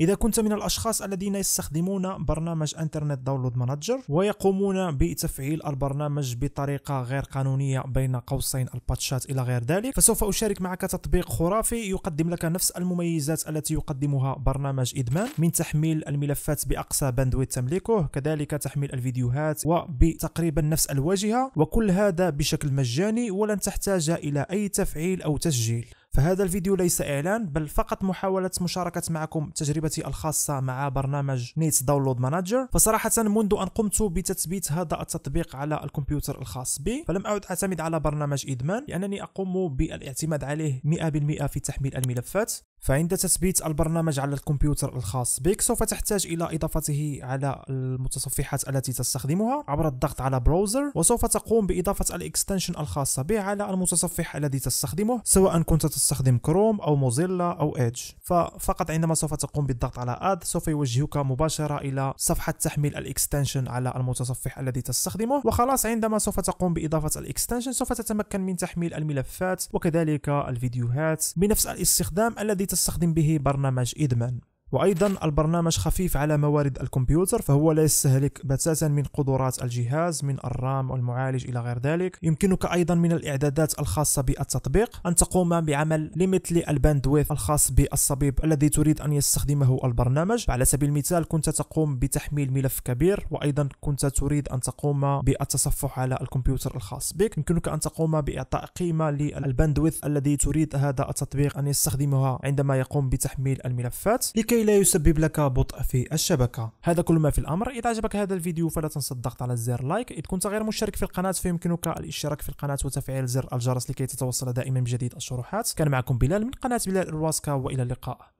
إذا كنت من الأشخاص الذين يستخدمون برنامج انترنت داونلود مانجر ويقومون بتفعيل البرنامج بطريقة غير قانونية بين قوسين الباتشات إلى غير ذلك فسوف أشارك معك تطبيق خرافي يقدم لك نفس المميزات التي يقدمها برنامج إدمان من تحميل الملفات بأقصى باندويت تملكه كذلك تحميل الفيديوهات وبتقريبا نفس الواجهة وكل هذا بشكل مجاني ولن تحتاج إلى أي تفعيل أو تسجيل فهذا الفيديو ليس إعلان بل فقط محاولة مشاركة معكم تجربتي الخاصة مع برنامج نيت داونلود مانجر فصراحة منذ أن قمت بتثبيت هذا التطبيق على الكمبيوتر الخاص بي فلم أعد أعتمد على برنامج إدمان لأنني أقوم بالاعتماد عليه 100% في تحميل الملفات فعند تثبيت البرنامج على الكمبيوتر الخاص بك سوف تحتاج إلى إضافته على المتصفحات التي تستخدمها عبر الضغط على براوزر وسوف تقوم بإضافة الإكستنشن الخاصة به على المتصفح الذي تستخدمه سواء كنت تستخدم كروم أو موزيلا أو إيدج ففقط عندما سوف تقوم بالضغط على أد سوف يوجهك مباشرة إلى صفحة تحميل الإكستنشن على المتصفح الذي تستخدمه وخلاص عندما سوف تقوم بإضافة الإكستنشن سوف تتمكن من تحميل الملفات وكذلك الفيديوهات بنفس الاستخدام الذي تستخدم به برنامج إدمان وايضا البرنامج خفيف على موارد الكمبيوتر فهو لا يستهلك بتاتا من قدرات الجهاز من الرام والمعالج الى غير ذلك يمكنك ايضا من الاعدادات الخاصه بالتطبيق ان تقوم بعمل ليميت للباندويث الخاص بالصبيب الذي تريد ان يستخدمه البرنامج على سبيل المثال كنت تقوم بتحميل ملف كبير وايضا كنت تريد ان تقوم بالتصفح على الكمبيوتر الخاص بك يمكنك ان تقوم باعطاء قيمه للباندويث الذي تريد هذا التطبيق ان يستخدمها عندما يقوم بتحميل الملفات لكي لكي لا يسبب لك بطء في الشبكة هذا كل ما في الأمر إذا عجبك هذا الفيديو فلا تنسى الضغط على زر لايك إذا كنت غير مشترك في القناة فيمكنك الاشتراك في القناة وتفعيل زر الجرس لكي تتوصل دائما بجديد الشروحات كان معكم بلال من قناة بلال الرواسكا وإلى اللقاء